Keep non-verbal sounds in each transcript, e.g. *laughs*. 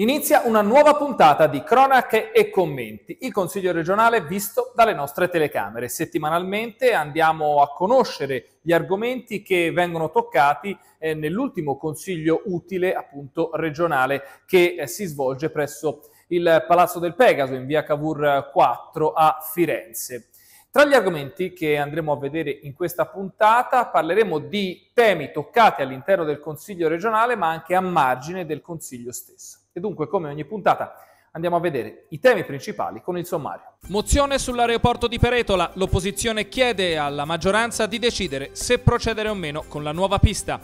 Inizia una nuova puntata di Cronache e Commenti, il Consiglio regionale visto dalle nostre telecamere. Settimanalmente andiamo a conoscere gli argomenti che vengono toccati eh, nell'ultimo Consiglio utile appunto regionale che eh, si svolge presso il Palazzo del Pegaso in via Cavour 4 a Firenze. Tra gli argomenti che andremo a vedere in questa puntata parleremo di temi toccati all'interno del Consiglio regionale ma anche a margine del Consiglio stesso. E dunque, come ogni puntata, andiamo a vedere i temi principali con il sommario. Mozione sull'aeroporto di Peretola. L'opposizione chiede alla maggioranza di decidere se procedere o meno con la nuova pista.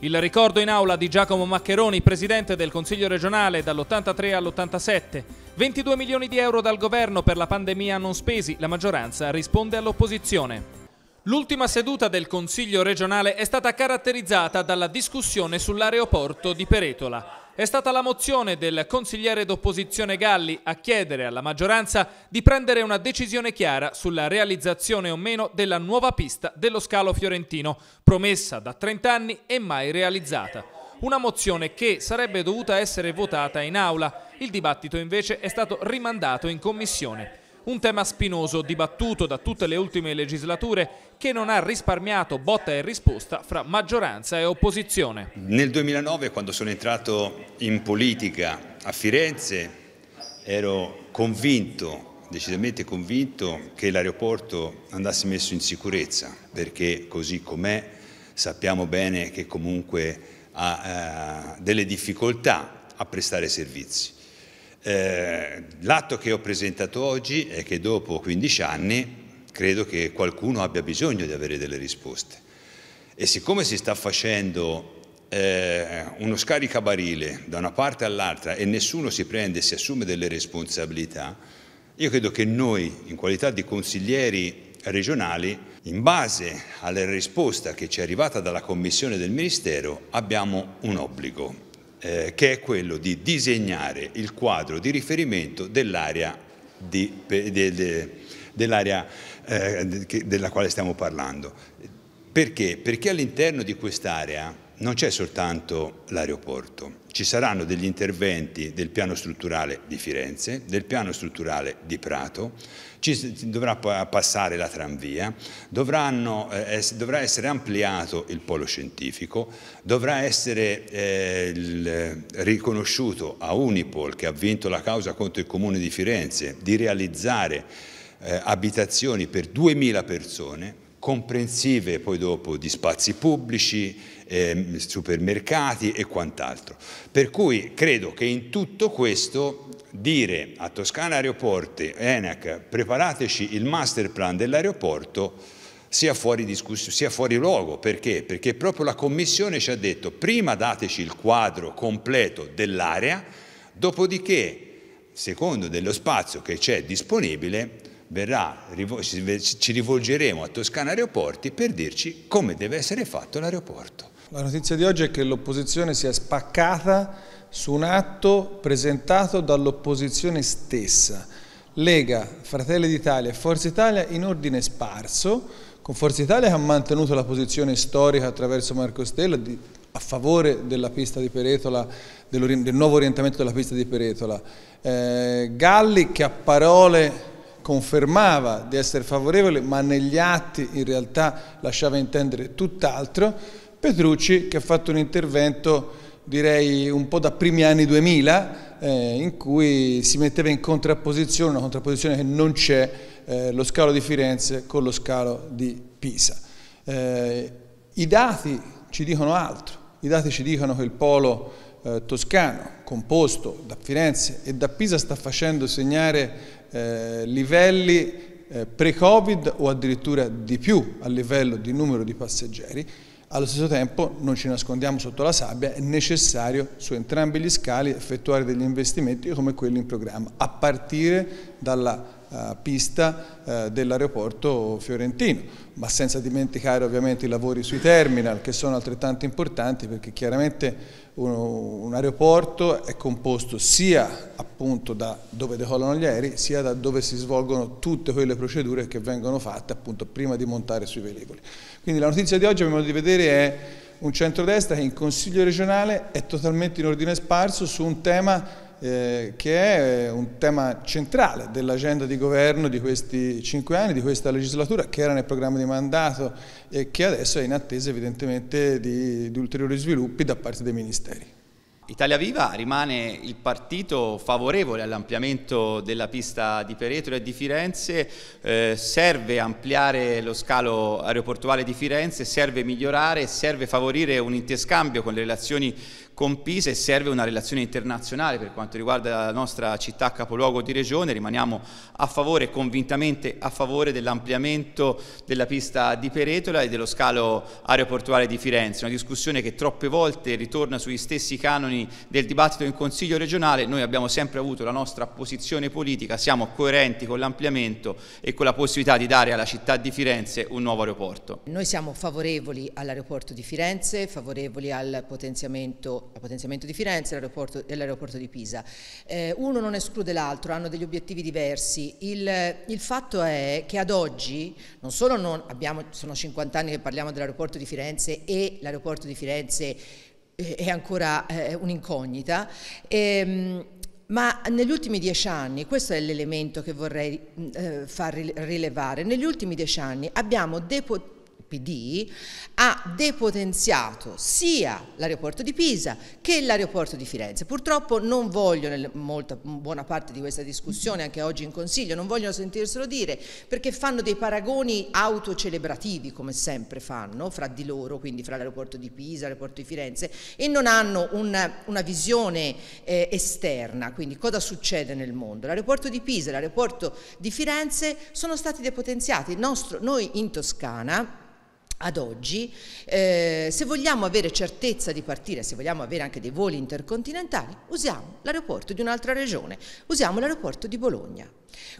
Il ricordo in aula di Giacomo Maccheroni, presidente del Consiglio regionale dall'83 all'87. 22 milioni di euro dal governo per la pandemia non spesi, la maggioranza risponde all'opposizione. L'ultima seduta del Consiglio regionale è stata caratterizzata dalla discussione sull'aeroporto di Peretola. È stata la mozione del consigliere d'opposizione Galli a chiedere alla maggioranza di prendere una decisione chiara sulla realizzazione o meno della nuova pista dello scalo fiorentino, promessa da 30 anni e mai realizzata una mozione che sarebbe dovuta essere votata in aula. Il dibattito invece è stato rimandato in commissione. Un tema spinoso, dibattuto da tutte le ultime legislature, che non ha risparmiato botta e risposta fra maggioranza e opposizione. Nel 2009, quando sono entrato in politica a Firenze, ero convinto, decisamente convinto, che l'aeroporto andasse messo in sicurezza, perché così com'è sappiamo bene che comunque ha eh, delle difficoltà a prestare servizi. Eh, l'atto che ho presentato oggi è che dopo 15 anni credo che qualcuno abbia bisogno di avere delle risposte e siccome si sta facendo eh, uno scaricabarile da una parte all'altra e nessuno si prende e si assume delle responsabilità, io credo che noi in qualità di consiglieri regionali, in base alla risposta che ci è arrivata dalla Commissione del Ministero, abbiamo un obbligo eh, che è quello di disegnare il quadro di riferimento dell'area dell eh, della quale stiamo parlando. Perché? Perché all'interno di quest'area non c'è soltanto l'aeroporto, ci saranno degli interventi del piano strutturale di Firenze, del piano strutturale di Prato, ci dovrà passare la tranvia, dovranno, eh, dovrà essere ampliato il polo scientifico, dovrà essere eh, il, eh, riconosciuto a Unipol, che ha vinto la causa contro il Comune di Firenze, di realizzare eh, abitazioni per 2.000 persone, comprensive poi dopo di spazi pubblici, eh, supermercati e quant'altro. Per cui credo che in tutto questo dire a Toscana Aeroporti, ENAC, preparateci il master plan dell'aeroporto, sia fuori, sia fuori luogo. Perché? Perché proprio la Commissione ci ha detto prima dateci il quadro completo dell'area, dopodiché, secondo dello spazio che c'è disponibile, verrà, ci rivolgeremo a Toscana Aeroporti per dirci come deve essere fatto l'aeroporto. La notizia di oggi è che l'opposizione si è spaccata su un atto presentato dall'opposizione stessa, Lega, Fratelli d'Italia e Forza Italia in ordine sparso, con Forza Italia che ha mantenuto la posizione storica attraverso Marco Stella di, a favore della pista di Peretola, del, del nuovo orientamento della pista di Peretola, eh, Galli che a parole confermava di essere favorevole ma negli atti in realtà lasciava intendere tutt'altro, Petrucci che ha fatto un intervento direi un po' da primi anni 2000 eh, in cui si metteva in contrapposizione, una contrapposizione che non c'è, eh, lo scalo di Firenze con lo scalo di Pisa. Eh, I dati ci dicono altro, i dati ci dicono che il polo eh, toscano composto da Firenze e da Pisa sta facendo segnare eh, livelli eh, pre-Covid o addirittura di più a livello di numero di passeggeri allo stesso tempo non ci nascondiamo sotto la sabbia, è necessario su entrambi gli scali effettuare degli investimenti come quelli in programma, a partire dalla Uh, pista uh, dell'aeroporto fiorentino, ma senza dimenticare ovviamente i lavori sui terminal che sono altrettanto importanti perché chiaramente uno, un aeroporto è composto sia appunto da dove decollano gli aerei sia da dove si svolgono tutte quelle procedure che vengono fatte appunto prima di montare sui velivoli. Quindi la notizia di oggi, abbiamo modo di vedere, è un centrodestra che in Consiglio regionale è totalmente in ordine sparso su un tema eh, che è eh, un tema centrale dell'agenda di governo di questi cinque anni, di questa legislatura, che era nel programma di mandato e che adesso è in attesa evidentemente di, di ulteriori sviluppi da parte dei ministeri. Italia Viva rimane il partito favorevole all'ampliamento della pista di Peretro e di Firenze, eh, serve ampliare lo scalo aeroportuale di Firenze, serve migliorare, serve favorire un interscambio con le relazioni con Pisa e serve una relazione internazionale per quanto riguarda la nostra città capoluogo di regione, rimaniamo a favore, convintamente a favore dell'ampliamento della pista di Peretola e dello scalo aeroportuale di Firenze, una discussione che troppe volte ritorna sugli stessi canoni del dibattito in Consiglio regionale, noi abbiamo sempre avuto la nostra posizione politica, siamo coerenti con l'ampliamento e con la possibilità di dare alla città di Firenze un nuovo aeroporto. Noi siamo favorevoli all'aeroporto di Firenze, favorevoli al potenziamento a potenziamento di Firenze e l'aeroporto di Pisa. Eh, uno non esclude l'altro, hanno degli obiettivi diversi. Il, il, fatto è che ad oggi, non solo non abbiamo, sono 50 anni che parliamo dell'aeroporto di Firenze e l'aeroporto di Firenze eh, è ancora eh, un'incognita, ehm, ma negli ultimi dieci anni, questo è l'elemento che vorrei eh, far rilevare, negli ultimi dieci anni abbiamo depotenziato PD, ha depotenziato sia l'aeroporto di Pisa che l'aeroporto di Firenze. Purtroppo non voglio, nel, molta, buona parte di questa discussione anche oggi in Consiglio, non vogliono sentirselo dire perché fanno dei paragoni autocelebrativi come sempre fanno fra di loro, quindi fra l'aeroporto di Pisa, e l'aeroporto di Firenze e non hanno una, una visione eh, esterna, quindi cosa succede nel mondo. L'aeroporto di Pisa e l'aeroporto di Firenze sono stati depotenziati. Nostro, noi in Toscana ad oggi, eh, se vogliamo avere certezza di partire, se vogliamo avere anche dei voli intercontinentali, usiamo l'aeroporto di un'altra regione, usiamo l'aeroporto di Bologna.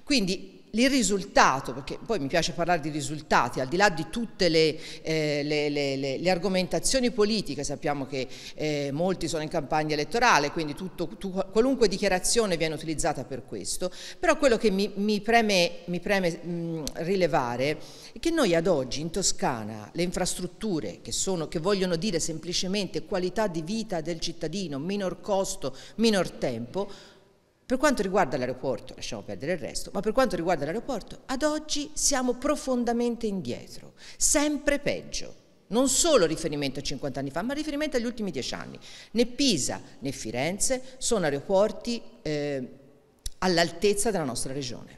Quindi il risultato, perché poi mi piace parlare di risultati, al di là di tutte le, eh, le, le, le argomentazioni politiche, sappiamo che eh, molti sono in campagna elettorale, quindi tutto, tu, qualunque dichiarazione viene utilizzata per questo, però quello che mi, mi preme, mi preme mh, rilevare è che noi ad oggi in Toscana le infrastrutture che, sono, che vogliono dire semplicemente qualità di vita del cittadino, minor costo, minor tempo, per quanto riguarda l'aeroporto, lasciamo perdere il resto, ma per quanto riguarda l'aeroporto, ad oggi siamo profondamente indietro, sempre peggio. Non solo riferimento a 50 anni fa, ma riferimento agli ultimi 10 anni. Né Pisa né Firenze sono aeroporti eh, all'altezza della nostra regione.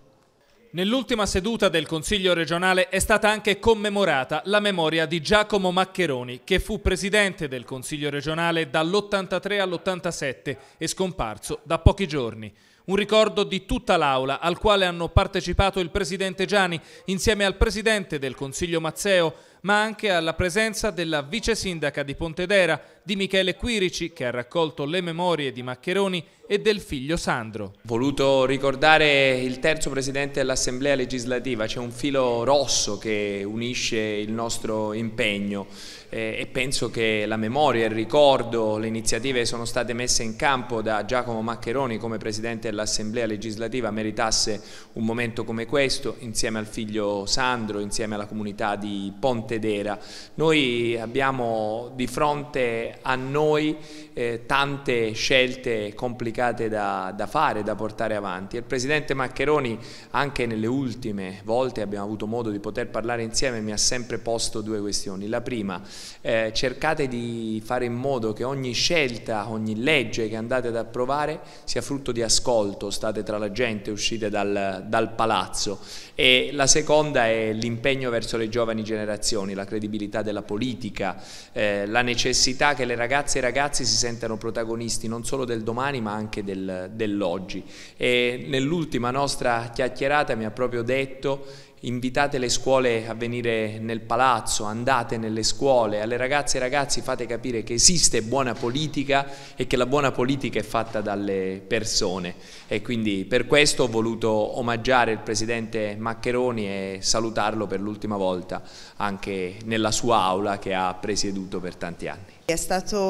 Nell'ultima seduta del Consiglio regionale è stata anche commemorata la memoria di Giacomo Maccheroni, che fu presidente del Consiglio regionale dall'83 all'87 e scomparso da pochi giorni. Un ricordo di tutta l'Aula al quale hanno partecipato il presidente Gianni insieme al presidente del Consiglio Mazzeo, ma anche alla presenza della vice sindaca di Pontedera, di Michele Quirici, che ha raccolto le memorie di Maccheroni e del figlio Sandro. Voluto ricordare il terzo presidente dell'Assemblea legislativa, c'è un filo rosso che unisce il nostro impegno eh, e penso che la memoria, il ricordo, le iniziative sono state messe in campo da Giacomo Maccheroni come presidente dell'Assemblea legislativa meritasse un momento come questo insieme al figlio Sandro, insieme alla comunità di Ponte Pontedera. Noi abbiamo di fronte a noi eh, tante scelte complicate da, da, fare, da portare avanti. Il Presidente Maccheroni, anche nelle ultime volte abbiamo avuto modo di poter parlare insieme, mi ha sempre posto due questioni. La prima, eh, cercate di fare in modo che ogni scelta, ogni legge che andate ad approvare sia frutto di ascolto, state tra la gente, uscite dal, dal palazzo. E la seconda è l'impegno verso le giovani generazioni istituzioni, la credibilità della politica, eh, la necessità che le ragazze e i ragazzi si sentano protagonisti non solo del domani ma anche del, dell'oggi. E nell'ultima nostra chiacchierata mi ha proprio detto invitate le scuole a venire nel palazzo, andate nelle scuole, alle ragazze e ragazzi fate capire che esiste buona politica e che la buona politica è fatta dalle persone e quindi per questo ho voluto omaggiare il Presidente Maccheroni e salutarlo per l'ultima volta anche nella sua aula che ha presieduto per tanti anni. È stato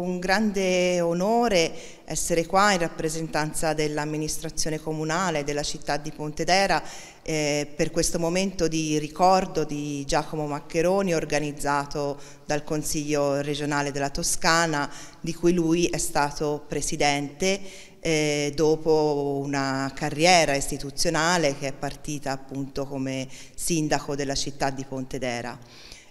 un grande onore essere qua in rappresentanza dell'amministrazione comunale della città di Pontedera eh, per questo momento di ricordo di Giacomo Maccheroni organizzato dal Consiglio regionale della Toscana di cui lui è stato presidente eh, dopo una carriera istituzionale che è partita appunto come sindaco della città di Pontedera.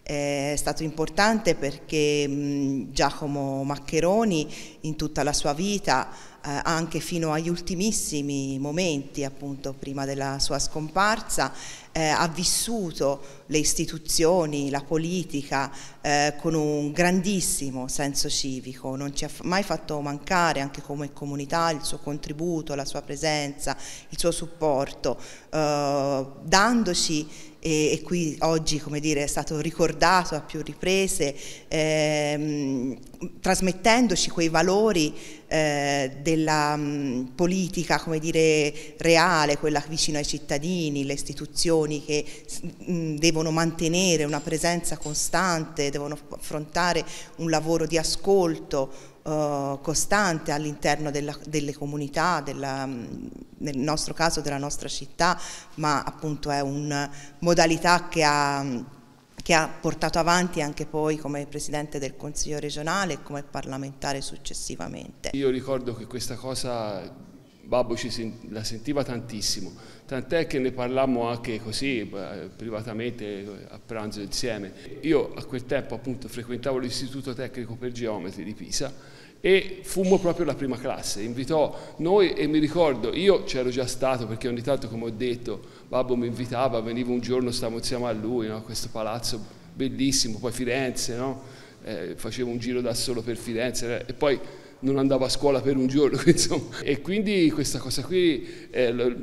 È stato importante perché Giacomo Maccheroni in tutta la sua vita, eh, anche fino agli ultimissimi momenti appunto prima della sua scomparsa, eh, ha vissuto le istituzioni, la politica eh, con un grandissimo senso civico, non ci ha mai fatto mancare anche come comunità il suo contributo, la sua presenza, il suo supporto, eh, dandoci e, e, qui oggi come dire, è stato ricordato a più riprese, ehm, trasmettendoci quei valori eh, della mh, politica come dire, reale, quella vicino ai cittadini, le istituzioni, regioni che mh, mm, devono mantenere una presenza costante, devono affrontare un lavoro di ascolto eh, costante all'interno delle comunità, della, mm, nel nostro caso della nostra città, ma appunto è una modalità che ha mm, che ha portato avanti anche poi come Presidente del Consiglio regionale e come parlamentare successivamente. Io ricordo che questa cosa Babbo ci, la sentiva tantissimo, tant'è che ne parlammo anche così eh, privatamente a pranzo insieme. Io a quel tempo appunto frequentavo l'Istituto Tecnico per Geometri di Pisa e fummo proprio la prima classe, invitò noi e mi ricordo, io c'ero già stato perché ogni tanto come ho detto Babbo mi invitava, venivo un giorno, stavamo insieme a lui, no? questo palazzo bellissimo, poi Firenze, no? eh, facevo un giro da solo per Firenze eh, e poi non andava a scuola per un giorno, *laughs* insomma. E quindi questa cosa qui, eh,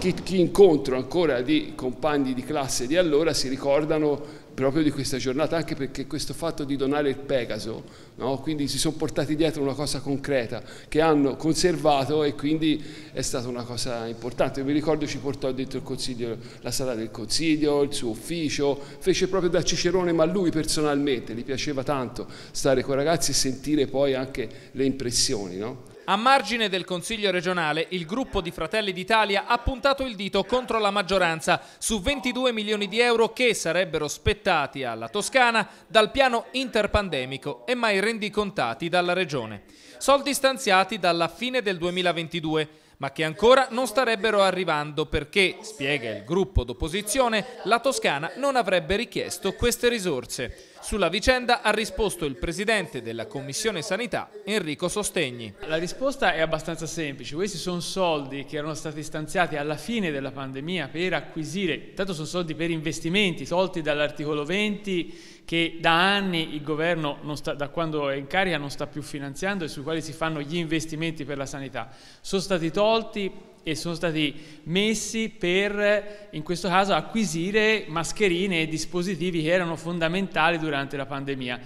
chi, chi incontro ancora di compagni di classe di allora si ricordano proprio di questa giornata, anche perché questo fatto di donare il Pegaso, no? quindi si sono portati dietro una cosa concreta che hanno conservato e quindi è stata una cosa importante. Mi ricordo ci portò dentro il consiglio, la sala del consiglio, il suo ufficio, fece proprio da Cicerone, ma lui personalmente, gli piaceva tanto stare con i ragazzi e sentire poi anche le impressioni. No? A margine del Consiglio regionale, il gruppo di Fratelli d'Italia ha puntato il dito contro la maggioranza su 22 milioni di euro che sarebbero spettati alla Toscana dal piano interpandemico e mai rendicontati dalla Regione. Soldi stanziati dalla fine del 2022 ma che ancora non starebbero arrivando perché, spiega il gruppo d'opposizione, la Toscana non avrebbe richiesto queste risorse. Sulla vicenda ha risposto il presidente della Commissione Sanità, Enrico Sostegni. La risposta è abbastanza semplice, questi sono soldi che erano stati stanziati alla fine della pandemia per acquisire, tanto sono soldi per investimenti tolti dall'articolo 20 che da anni il governo, sta, da quando è in carica, non sta più finanziando e sui quali si fanno gli investimenti per la sanità. Sono stati tolti e sono stati messi per, in questo caso, acquisire mascherine e dispositivi che erano fondamentali durante la pandemia.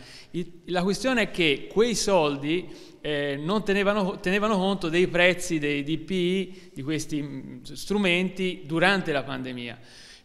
la questione è che quei soldi eh, non tenevano, tenevano, conto dei prezzi dei DPI, di questi mm, strumenti, durante la pandemia.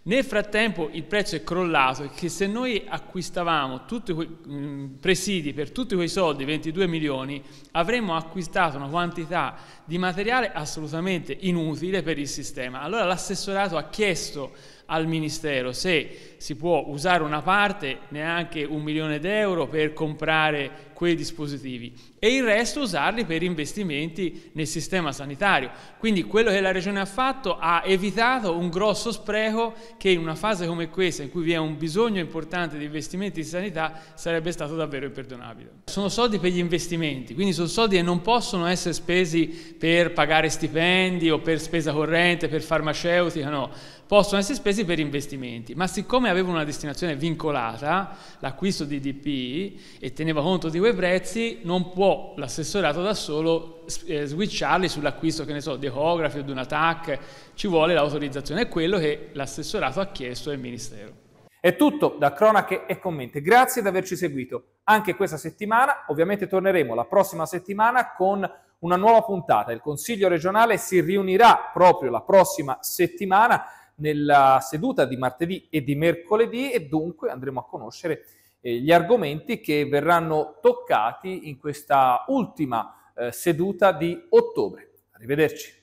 Nel frattempo il prezzo è crollato che se noi acquistavamo tutti quei mm, presidi per tutti quei soldi, 22 milioni, avremmo acquistato una quantità di materiale assolutamente inutile per il sistema. Allora l'assessorato ha chiesto al Ministero se si può usare una parte, neanche un milione d'euro, per comprare quei dispositivi e il resto usarli per investimenti nel sistema sanitario. Quindi quello che la Regione ha fatto ha evitato un grosso spreco che in una fase come questa, in cui vi è un bisogno importante di investimenti in sanità, sarebbe stato davvero imperdonabile. Sono soldi per gli investimenti, quindi sono soldi che non possono essere spesi per pagare stipendi o per spesa corrente, per farmaceutica, no possono essere spesi per investimenti, ma siccome avevano una destinazione vincolata, l'acquisto di DP e teneva conto di quei prezzi, non può l'assessorato da solo eh, switcharli sull'acquisto, che ne so, di ecografi o di una TAC, ci vuole l'autorizzazione, è quello che l'assessorato ha chiesto al Ministero. È tutto da Cronache e Commenti, grazie di averci seguito anche questa settimana, ovviamente torneremo la prossima settimana con una nuova puntata, il Consiglio regionale si riunirà proprio la prossima settimana nella seduta di martedì e di mercoledì e dunque andremo a conoscere eh, gli argomenti che verranno toccati in questa ultima eh, seduta di ottobre. Arrivederci.